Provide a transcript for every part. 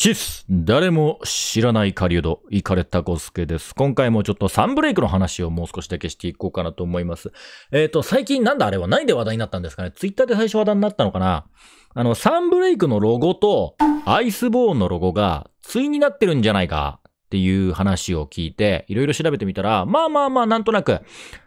チス誰も知らない狩人、イカレタゴスケです。今回もちょっとサンブレイクの話をもう少しだけしていこうかなと思います。えっ、ー、と、最近なんだあれは何で話題になったんですかねツイッターで最初話題になったのかなあの、サンブレイクのロゴとアイスボーンのロゴが対になってるんじゃないかっていう話を聞いて、いろいろ調べてみたら、まあまあまあ、なんとなく、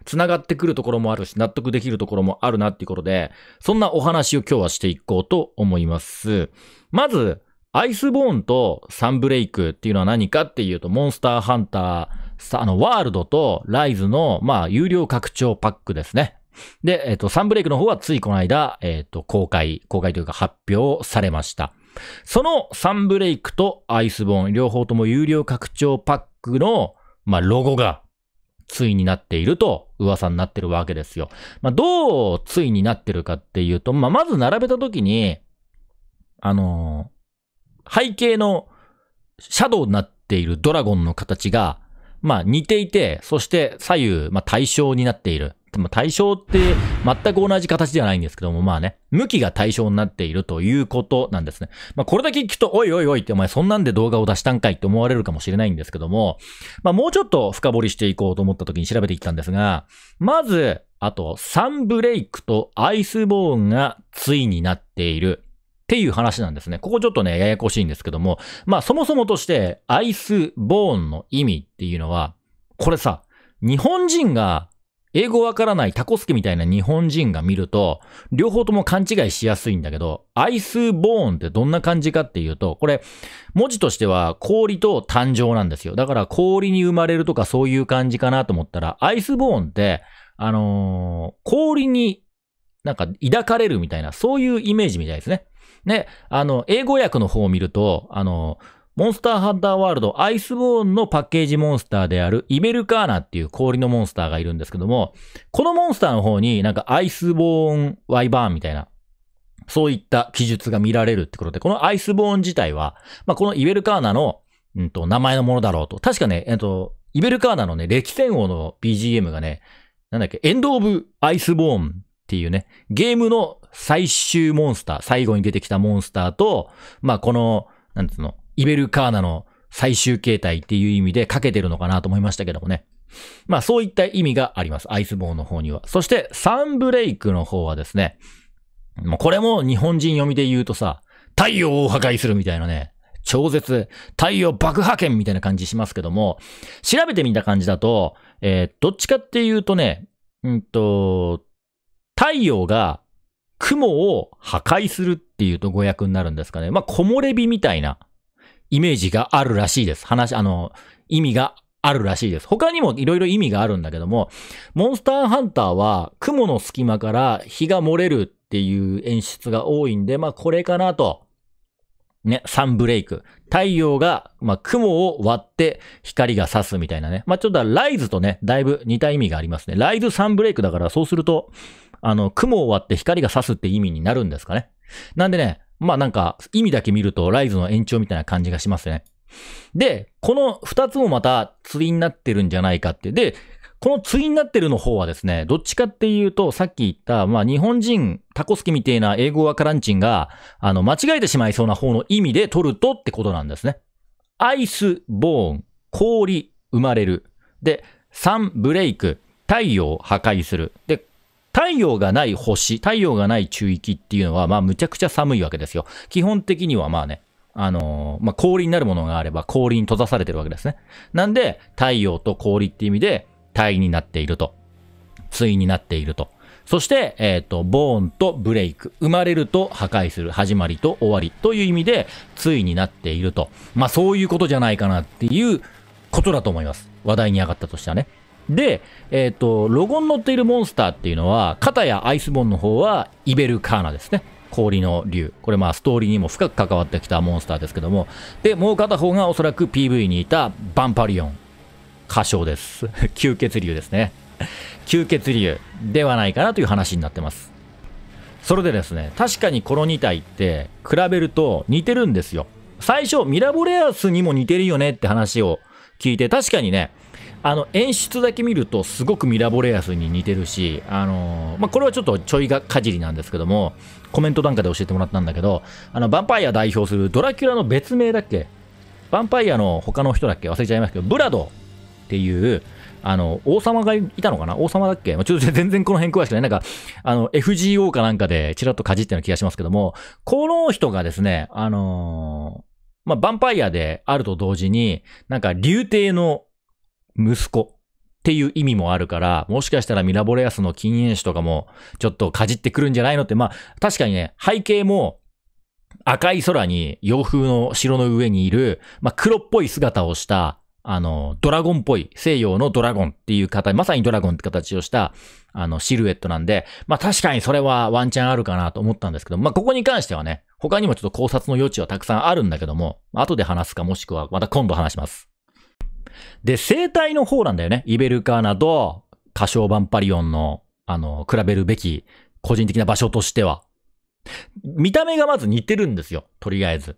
繋がってくるところもあるし、納得できるところもあるなっていうことで、そんなお話を今日はしていこうと思います。まず、アイスボーンとサンブレイクっていうのは何かっていうと、モンスターハンター、あの、ワールドとライズの、まあ、有料拡張パックですね。で、えっ、ー、と、サンブレイクの方はついこの間、えっ、ー、と、公開、公開というか発表されました。そのサンブレイクとアイスボーン、両方とも有料拡張パックの、まあ、ロゴが、ついになっていると噂になってるわけですよ。まあ、どうついになってるかっていうと、まあ、まず並べた時に、あの背景のシャドウになっているドラゴンの形が、まあ似ていて、そして左右、まあ対称になっている。まあ対称って全く同じ形ではないんですけども、まあね、向きが対称になっているということなんですね。まあこれだけ聞くと、おいおいおいってお前そんなんで動画を出したんかいって思われるかもしれないんですけども、まあもうちょっと深掘りしていこうと思った時に調べていったんですが、まず、あと、サンブレイクとアイスボーンが対になっている。っていう話なんですね。ここちょっとね、ややこしいんですけども、まあそもそもとして、アイスボーンの意味っていうのは、これさ、日本人が英語わからないタコスケみたいな日本人が見ると、両方とも勘違いしやすいんだけど、アイスボーンってどんな感じかっていうと、これ、文字としては氷と誕生なんですよ。だから氷に生まれるとかそういう感じかなと思ったら、アイスボーンって、あのー、氷になんか抱かれるみたいな、そういうイメージみたいですね。ね、あの、英語訳の方を見ると、あの、モンスターハンターワールド、アイスボーンのパッケージモンスターであるイベルカーナっていう氷のモンスターがいるんですけども、このモンスターの方になんかアイスボーンワイバーンみたいな、そういった記述が見られるってことで、このアイスボーン自体は、まあ、このイベルカーナの、うんと、名前のものだろうと。確かね、えっと、イベルカーナのね、歴戦王の BGM がね、なんだっけ、エンド・オブ・アイスボーンっていうね、ゲームの最終モンスター、最後に出てきたモンスターと、まあこの、なんつうの、イベルカーナの最終形態っていう意味でかけてるのかなと思いましたけどもね。まあそういった意味があります。アイスボーンの方には。そしてサンブレイクの方はですね、もうこれも日本人読みで言うとさ、太陽を破壊するみたいなね、超絶、太陽爆破剣みたいな感じしますけども、調べてみた感じだと、えー、どっちかっていうとね、うんと、太陽が雲を破壊するっていうと語訳になるんですかね。まあ、木漏れ日みたいなイメージがあるらしいです。話、あの、意味があるらしいです。他にもいろいろ意味があるんだけども、モンスターハンターは雲の隙間から日が漏れるっていう演出が多いんで、まあ、これかなとね、サンブレイク。太陽が、まあ、雲を割って光が差すみたいなね。まあ、ちょっとライズとね、だいぶ似た意味がありますね。ライズサンブレイクだから、そうすると、あの、雲を割って光が差すって意味になるんですかね。なんでね、まあ、なんか、意味だけ見ると、ライズの延長みたいな感じがしますね。で、この二つもまた釣りになってるんじゃないかって。で、この対になってるの方はですね、どっちかっていうと、さっき言った、まあ日本人、タコスキみてえな英語わからんちんが、あの、間違えてしまいそうな方の意味で取るとってことなんですね。アイス、ボーン、氷、生まれる。で、3、ブレイク、太陽、破壊する。で、太陽がない星、太陽がない中域っていうのは、まあ、むちゃくちゃ寒いわけですよ。基本的にはまあね、あのー、まあ、氷になるものがあれば氷に閉ざされてるわけですね。なんで、太陽と氷って意味で、対になっていると。対になっていると。そして、えっ、ー、と、ボーンとブレイク。生まれると破壊する。始まりと終わり。という意味で、対になっていると。まあ、そういうことじゃないかなっていうことだと思います。話題に上がったとしてはね。で、えっ、ー、と、ロゴに載っているモンスターっていうのは、肩やアイスボーンの方は、イベルカーナですね。氷の竜。これまあストーリーにも深く関わってきたモンスターですけども。で、もう片方がおそらく PV にいたバンパリオン。過小です。吸血流ですね。吸血流ではないかなという話になってます。それでですね、確かにこの2体って比べると似てるんですよ。最初、ミラボレアスにも似てるよねって話を聞いて、確かにね、あの演出だけ見るとすごくミラボレアスに似てるし、あのー、まあ、これはちょっとちょいがかじりなんですけどもコメントなんかで教えてもらったんだけどあのヴァンパイア代表するドラキュラの別名だっけヴァンパイアの他の人だっけ忘れちゃいますけどブラドっていう、あの、王様がいたのかな王様だっけちょっと全然この辺詳しくない。なんか、あの、FGO かなんかでちらっとかじってる気がしますけども、この人がですね、あのー、まあ、ヴァンパイアであると同時に、なんか、竜帝の息子っていう意味もあるから、もしかしたらミラボレアスの禁煙種とかも、ちょっとかじってくるんじゃないのって、まあ、確かにね、背景も、赤い空に洋風の城の上にいる、まあ、黒っぽい姿をしたあの、ドラゴンっぽい、西洋のドラゴンっていう形、まさにドラゴンって形をした、あの、シルエットなんで、まあ確かにそれはワンチャンあるかなと思ったんですけど、まあここに関してはね、他にもちょっと考察の余地はたくさんあるんだけども、後で話すかもしくはまた今度話します。で、生体の方なんだよね。イベルカーナと歌唱ンパリオンの、あの、比べるべき個人的な場所としては。見た目がまず似てるんですよ。とりあえず。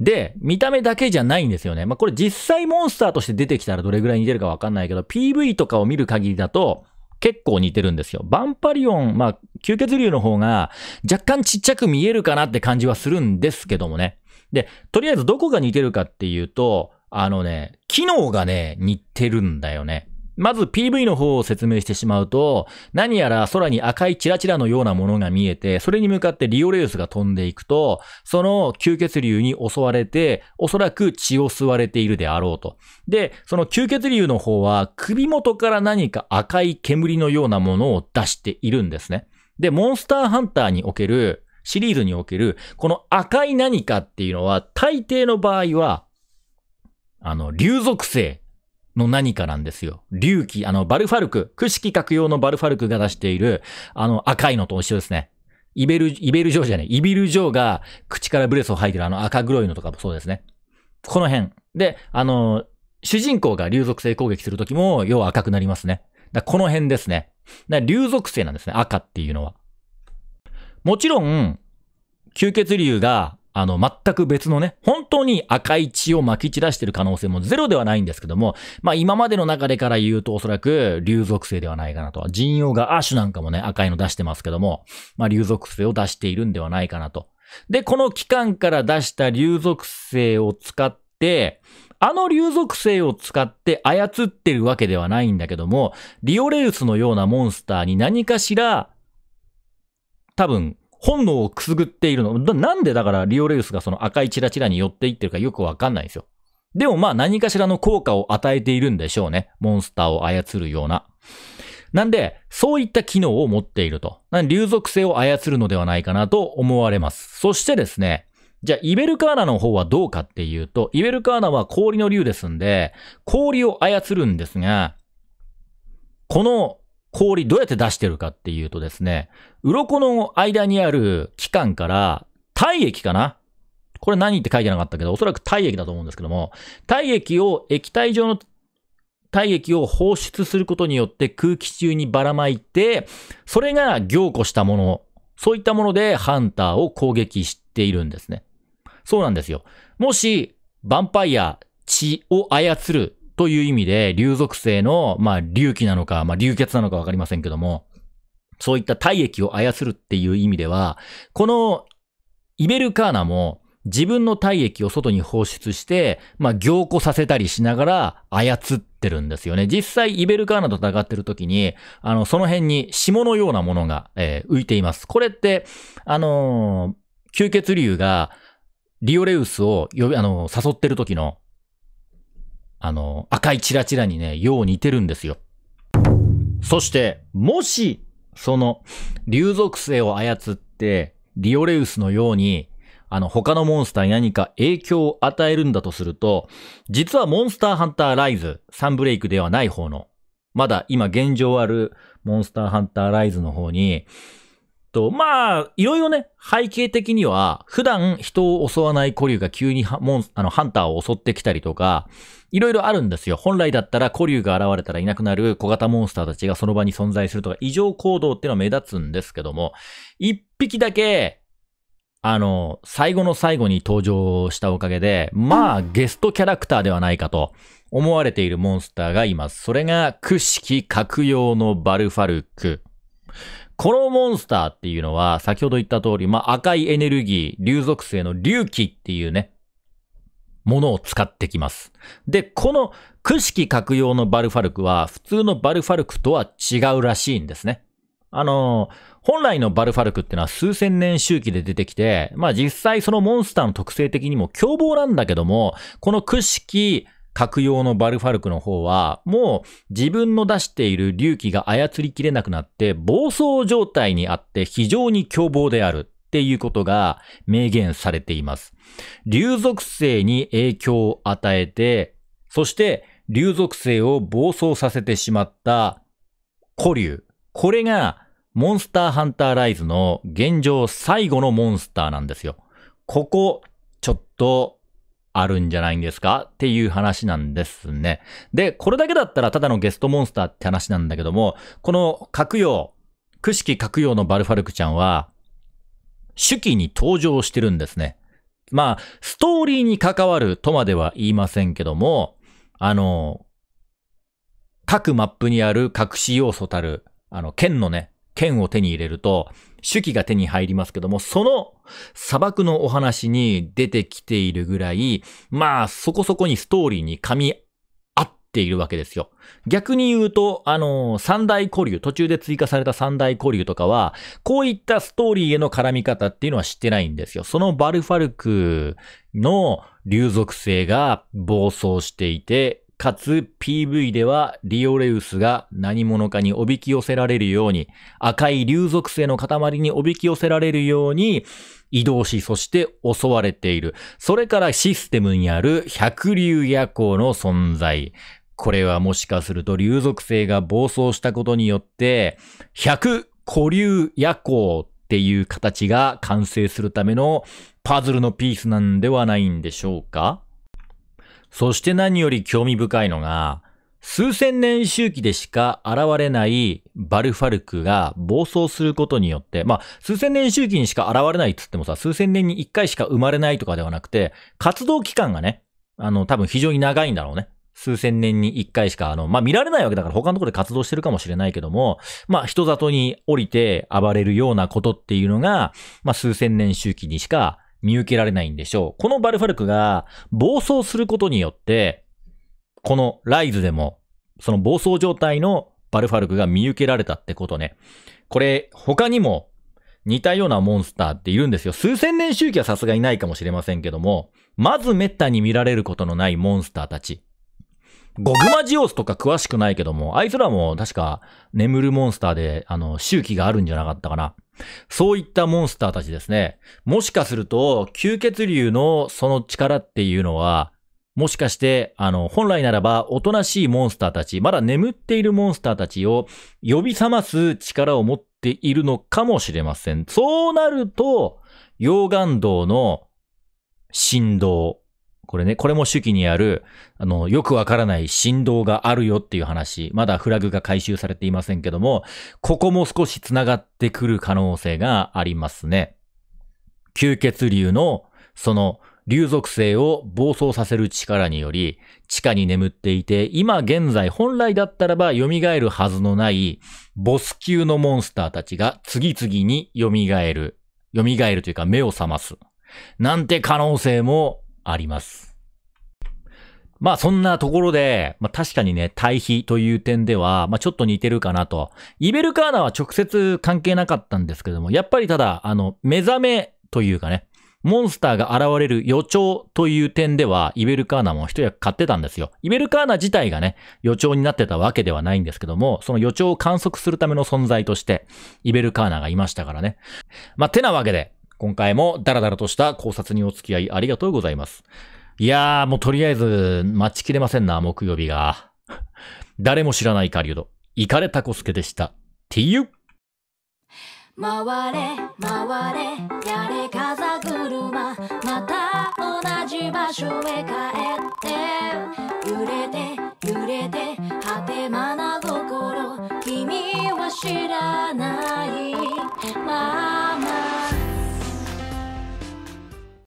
で、見た目だけじゃないんですよね。まあ、これ実際モンスターとして出てきたらどれぐらい似てるかわかんないけど、PV とかを見る限りだと、結構似てるんですよ。バンパリオン、まあ、吸血竜の方が若干ちっちゃく見えるかなって感じはするんですけどもね。で、とりあえずどこが似てるかっていうと、あのね、機能がね、似てるんだよね。まず PV の方を説明してしまうと、何やら空に赤いチラチラのようなものが見えて、それに向かってリオレウスが飛んでいくと、その吸血竜に襲われて、おそらく血を吸われているであろうと。で、その吸血竜の方は首元から何か赤い煙のようなものを出しているんですね。で、モンスターハンターにおける、シリーズにおける、この赤い何かっていうのは、大抵の場合は、あの、竜属性の何かなんですよ。隆起、あの、バルファルク、くしき格用のバルファルクが出している、あの、赤いのと一緒ですね。イベル、イベルジョーじゃない、イビルジョーが口からブレスを吐いてるあの赤黒いのとかもそうですね。この辺。で、あの、主人公が竜属性攻撃するときも、要は赤くなりますね。だこの辺ですね。だ竜属性なんですね、赤っていうのは。もちろん、吸血竜があの、全く別のね、本当に赤い血を撒き散らしてる可能性もゼロではないんですけども、まあ今までの中でから言うとおそらく流属性ではないかなと。人用がアッシュなんかもね、赤いの出してますけども、まあ流属性を出しているんではないかなと。で、この期間から出した流属性を使って、あの流属性を使って操ってるわけではないんだけども、リオレウスのようなモンスターに何かしら、多分、本能をくすぐっているの。なんでだからリオレウスがその赤いチラチラに寄っていってるかよくわかんないんですよ。でもまあ何かしらの効果を与えているんでしょうね。モンスターを操るような。なんで、そういった機能を持っていると。流属性を操るのではないかなと思われます。そしてですね、じゃあ、イベルカーナの方はどうかっていうと、イベルカーナは氷の竜ですんで、氷を操るんですが、この氷どうやって出してるかっていうとですね、鱗の間にある器官から体液かなこれ何って書いてなかったけど、おそらく体液だと思うんですけども、体液を液体状の体液を放出することによって空気中にばらまいて、それが凝固したもの、そういったものでハンターを攻撃しているんですね。そうなんですよ。もし、ヴァンパイア、血を操るという意味で、流属性の、まあ、流気なのか、まあ、流血なのかわかりませんけども、そういった体液を操るっていう意味では、このイベルカーナも自分の体液を外に放出して、まあ、凝固させたりしながら操ってるんですよね。実際、イベルカーナと戦ってる時に、あの、その辺に霜のようなものが、えー、浮いています。これって、あのー、吸血竜がリオレウスを呼び、あのー、誘ってる時のあの、赤いチラチラにね、よう似てるんですよ。そして、もし、その、竜属性を操って、リオレウスのように、あの、他のモンスターに何か影響を与えるんだとすると、実はモンスターハンターライズ、サンブレイクではない方の、まだ今現状あるモンスターハンターライズの方に、と、まあ、いろいろね、背景的には、普段人を襲わない古竜が急にモンあのハンターを襲ってきたりとか、いろいろあるんですよ。本来だったら古竜が現れたらいなくなる小型モンスターたちがその場に存在するとか、異常行動っていうのは目立つんですけども、一匹だけ、あの、最後の最後に登場したおかげで、まあ、ゲストキャラクターではないかと思われているモンスターがいます。それが、屈式格用のバルファルク。このモンスターっていうのは、先ほど言った通り、まあ、赤いエネルギー、竜属性の竜気っていうね、ものを使ってきます。で、このくしき格用のバルファルクは、普通のバルファルクとは違うらしいんですね。あのー、本来のバルファルクってのは数千年周期で出てきて、まあ実際そのモンスターの特性的にも凶暴なんだけども、このくしき格用のバルファルクの方は、もう自分の出している隆起が操りきれなくなって暴走状態にあって非常に凶暴である。っていうことが明言されています。流属性に影響を与えて、そして流属性を暴走させてしまった古流。これがモンスターハンターライズの現状最後のモンスターなんですよ。ここ、ちょっとあるんじゃないんですかっていう話なんですね。で、これだけだったらただのゲストモンスターって話なんだけども、この角陽、くしき角陽のバルファルクちゃんは、手記に登場してるんですね。まあ、ストーリーに関わるとまでは言いませんけども、あの、各マップにある隠し要素たる、あの、剣のね、剣を手に入れると、手記が手に入りますけども、その砂漠のお話に出てきているぐらい、まあそこそこにストーリーに噛み合っているわけですよ。逆に言うと、あの、三大古流、途中で追加された三大古流とかは、こういったストーリーへの絡み方っていうのは知ってないんですよ。そのバルファルクの流属性が暴走していて、かつ PV ではリオレウスが何者かにおびき寄せられるように、赤い竜属性の塊におびき寄せられるように移動し、そして襲われている。それからシステムにある百竜夜行の存在。これはもしかすると竜属性が暴走したことによって、百古竜夜行っていう形が完成するためのパズルのピースなんではないんでしょうかそして何より興味深いのが、数千年周期でしか現れないバルファルクが暴走することによって、まあ、数千年周期にしか現れないっつってもさ、数千年に一回しか生まれないとかではなくて、活動期間がね、あの、多分非常に長いんだろうね。数千年に一回しか、あの、まあ、見られないわけだから他のところで活動してるかもしれないけども、まあ、人里に降りて暴れるようなことっていうのが、まあ、数千年周期にしか見受けられないんでしょう。このバルファルクが暴走することによって、このライズでも、その暴走状態のバルファルクが見受けられたってことね。これ、他にも似たようなモンスターっているんですよ。数千年周期はさすがにないかもしれませんけども、まず滅多に見られることのないモンスターたち。ゴグマジオスとか詳しくないけども、あいつらも確か眠るモンスターで、あの、周期があるんじゃなかったかな。そういったモンスターたちですね。もしかすると、吸血竜のその力っていうのは、もしかして、あの、本来ならば、おとなしいモンスターたち、まだ眠っているモンスターたちを呼び覚ます力を持っているのかもしれません。そうなると、溶岩道の振動、これね、これも手記にある、あの、よくわからない振動があるよっていう話、まだフラグが回収されていませんけども、ここも少し繋がってくる可能性がありますね。吸血流の、その、流属性を暴走させる力により、地下に眠っていて、今現在本来だったらば蘇るはずのないボス級のモンスターたちが次々に蘇る。蘇るというか目を覚ます。なんて可能性もあります。まあそんなところで、まあ確かにね、対比という点では、まあちょっと似てるかなと。イベルカーナは直接関係なかったんですけども、やっぱりただ、あの、目覚めというかね、モンスターが現れる予兆という点では、イベルカーナも一役買ってたんですよ。イベルカーナ自体がね、予兆になってたわけではないんですけども、その予兆を観測するための存在として、イベルカーナがいましたからね。まあ、てなわけで、今回もダラダラとした考察にお付き合いありがとうございます。いやー、もうとりあえず待ちきれませんな、木曜日が。誰も知らない狩人、イカレタコスケでした。tu! 回れ回れやれ風車また同じ場所へ帰って揺れて揺れて果てまな心君は知らないまあまあ。